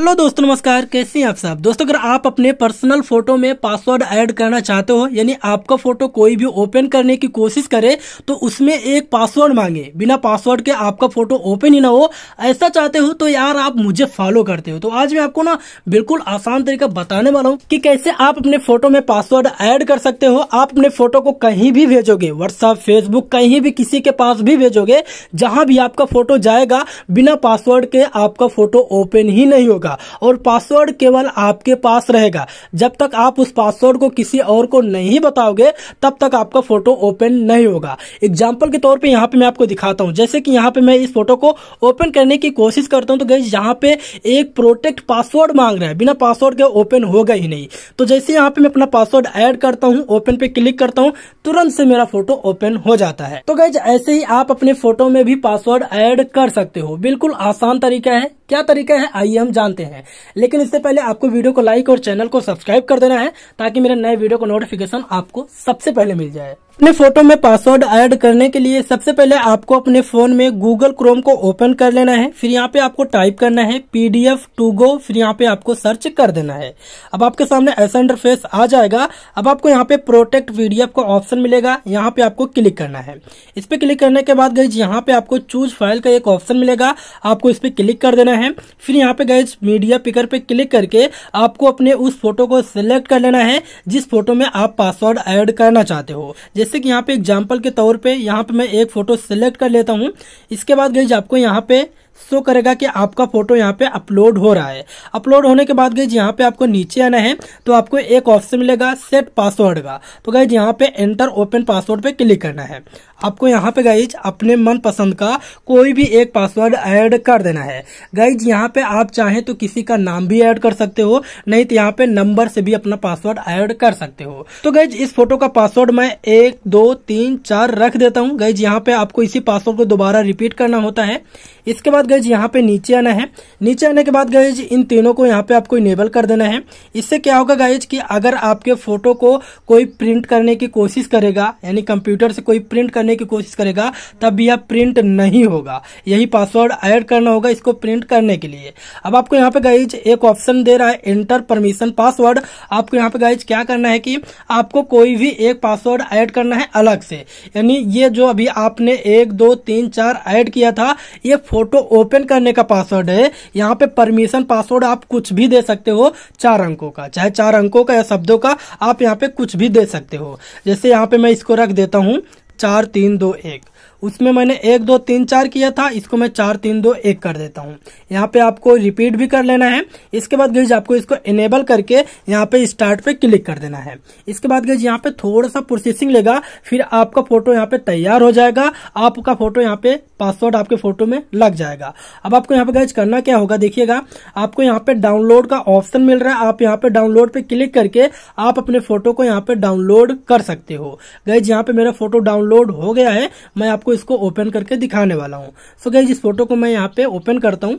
hello दोस्तों नमस्कार कैसे हैं आप सब दोस्तों अगर आप अपने पर्सनल फोटो में पासवर्ड ऐड करना चाहते हो यानी आपका फोटो कोई भी ओपन करने की कोशिश करे तो उसमें एक पासवर्ड मांगे बिना पासवर्ड के आपका फोटो ओपन ही ना हो ऐसा चाहते हो तो यार आप मुझे फॉलो करते हो तो आज मैं आपको ना बिल्कुल आसान तरीका बताने वाला हूँ कि कैसे आप अपने फोटो में पासवर्ड ऐड कर सकते हो आप अपने फोटो को कहीं भी भेजोगे व्हाट्सअप फेसबुक कहीं भी किसी के पास भी भेजोगे जहां भी आपका फोटो जाएगा बिना पासवर्ड के आपका फोटो ओपन ही नहीं होगा होगा और पासवर्ड केवल आपके पास रहेगा जब तक आप उस पासवर्ड को किसी और को नहीं बताओगे तब तक आपका फोटो ओपन नहीं होगा एग्जाम्पल के तौर पर यहाँ पे मैं आपको दिखाता हूँ जैसे की यहाँ पे मैं इस फोटो को ओपन करने की कोशिश करता हूँ तो गई यहाँ पे एक प्रोटेक्ट पासवर्ड मांग रहा है बिना पासवर्ड के ओपन होगा ही नहीं तो जैसे यहाँ पे मैं अपना पासवर्ड ऐड करता हूँ ओपन पे क्लिक करता हूँ तुरंत से मेरा फोटो ओपन हो जाता है तो गैज ऐसे ही आप अपने फोटो में भी पासवर्ड ऐड कर सकते हो बिल्कुल आसान तरीका है क्या तरीका है आइए हम जानते हैं लेकिन इससे पहले आपको वीडियो को लाइक और चैनल को सब्सक्राइब कर देना है ताकि मेरे नए वीडियो का नोटिफिकेशन आपको सबसे पहले मिल जाए अपने फोटो में पासवर्ड ऐड करने के लिए सबसे पहले आपको अपने फोन में गूगल क्रोम को ओपन कर लेना है फिर यहाँ पे आपको टाइप करना है पीडीएफ टू गो फिर यहाँ पे आपको सर्च कर देना है अब आपके सामने ऐसा इंटरफेस आ जाएगा अब आपको यहाँ पे प्रोटेक्ट पीडीएफ का ऑप्शन मिलेगा यहाँ पे आपको क्लिक करना है इस पे क्लिक करने के बाद गैज यहाँ पे आपको चूज फाइल का एक ऑप्शन मिलेगा आपको इस पे क्लिक कर देना है फिर यहाँ पे गैज मीडिया पिकर पे क्लिक करके आपको अपने उस फोटो को सिलेक्ट कर लेना है जिस फोटो में आप पासवर्ड एड करना चाहते हो जैसे जैसे कि यहाँ पे एग्जाम्पल के तौर पर यहाँ पे मैं एक फोटो सेलेक्ट कर लेता हूँ इसके बाद गई आपको यहाँ पे शो करेगा कि आपका फोटो यहाँ पे अपलोड हो रहा है अपलोड होने के बाद गई यहाँ पे आपको नीचे आना है तो आपको एक ऑप्शन मिलेगा सेट पासवर्ड का तो गई यहाँ पे एंटर ओपन पासवर्ड पे क्लिक करना है आपको यहाँ पे गई अपने मन पसंद का कोई भी एक पासवर्ड ऐड कर देना है गाइज यहाँ पे आप चाहें तो किसी का नाम भी ऐड कर सकते हो नहीं तो यहाँ पे नंबर से भी अपना पासवर्ड ऐड कर सकते हो तो गाइज इस फोटो का पासवर्ड मैं एक दो तीन चार रख देता हूँ गाइज यहाँ पे आपको इसी पासवर्ड को दोबारा रिपीट करना होता है इसके बाद गए यहाँ पे नीचे आना है नीचे आने के बाद गए इन तीनों को यहाँ पे आपको इनेबल कर देना है इससे क्या होगा गैज कि अगर आपके फोटो को कोई प्रिंट करने की कोशिश करेगा यानी कंप्यूटर से कोई प्रिंट करने की कोशिश करेगा तब यह प्रिंट नहीं होगा यही पासवर्ड ऐड करना होगा इसको प्रिंट करने के लिए अब आपको यहाँ पे गाइज एक ऑप्शन दे रहा है एंटर परमिशन पासवर्ड आपको यहाँ पे गाइज क्या करना है कि आपको कोई भी एक पासवर्ड ऐड करना है अलग से यानी ये जो अभी आपने एक दो तीन चार ऐड किया था ये फोटो ओपन करने का पासवर्ड है यहाँ पे परमिशन पासवर्ड आप कुछ भी दे सकते हो चार अंकों का चाहे चार अंकों का या शब्दों का आप यहाँ पे कुछ भी दे सकते हो जैसे यहाँ पे मैं इसको रख देता हूँ चार तीन दो एक उसमें मैंने एक दो तीन चार किया था इसको मैं चार तीन दो एक कर देता हूँ यहाँ पे आपको रिपीट भी कर लेना है इसके बाद गज आपको इसको इनेबल करके यहाँ पे स्टार्ट पे क्लिक कर देना है इसके बाद गज यहाँ पे थोड़ा सा प्रोसेसिंग लेगा फिर आपका फोटो यहाँ पे तैयार हो जाएगा आपका फोटो यहाँ पे पासवर्ड आपके फोटो में लग जाएगा अब आपको यहाँ पे गज करना क्या होगा देखिएगा आपको यहाँ पे डाउनलोड का ऑप्शन मिल रहा है आप यहाँ पे डाउनलोड पे क्लिक करके आप अपने फोटो को यहाँ पे डाउनलोड कर सकते हो गज यहाँ पे मेरा फोटो डाउनलोड हो गया है मैं आपको आपको इसको ओपन करके दिखाने वाला हूँ सो गैज इस फोटो को मैं यहाँ पे ओपन करता हूँ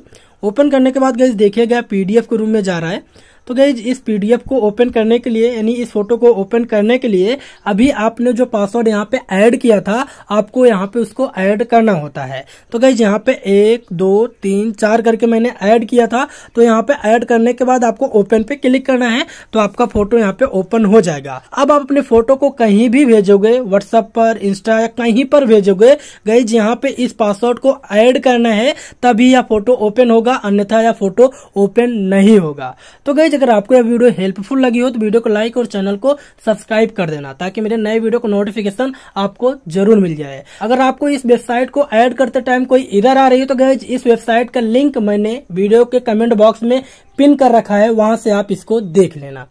ओपन करने के बाद गैज देखिएगा पीडीएफ के रूम में जा रहा है तो गई इस पीडीएफ को ओपन करने के लिए यानी इस फोटो को ओपन करने के लिए अभी आपने जो पासवर्ड यहाँ पे ऐड किया था आपको यहाँ पे उसको ऐड करना होता है तो गई यहाँ पे एक दो तीन चार करके मैंने ऐड किया था तो यहाँ पे ऐड करने के बाद आपको ओपन पे क्लिक करना है तो आपका फोटो यहाँ पे ओपन हो जाएगा अब आप अपने फोटो को कहीं भी भेजोगे व्हाट्सएप पर इंस्टा या कहीं पर भेजोगे गई यहाँ पे इस पासवर्ड को ऐड करना है तभी यह फोटो ओपन होगा अन्यथा यह फोटो ओपन नहीं होगा तो गई अगर आपको यह वीडियो हेल्पफुल लगी हो तो वीडियो को लाइक और चैनल को सब्सक्राइब कर देना ताकि मेरे नए वीडियो को नोटिफिकेशन आपको जरूर मिल जाए अगर आपको इस वेबसाइट को ऐड करते टाइम कोई इधर आ रही हो तो गैज इस वेबसाइट का लिंक मैंने वीडियो के कमेंट बॉक्स में पिन कर रखा है वहां से आप इसको देख लेना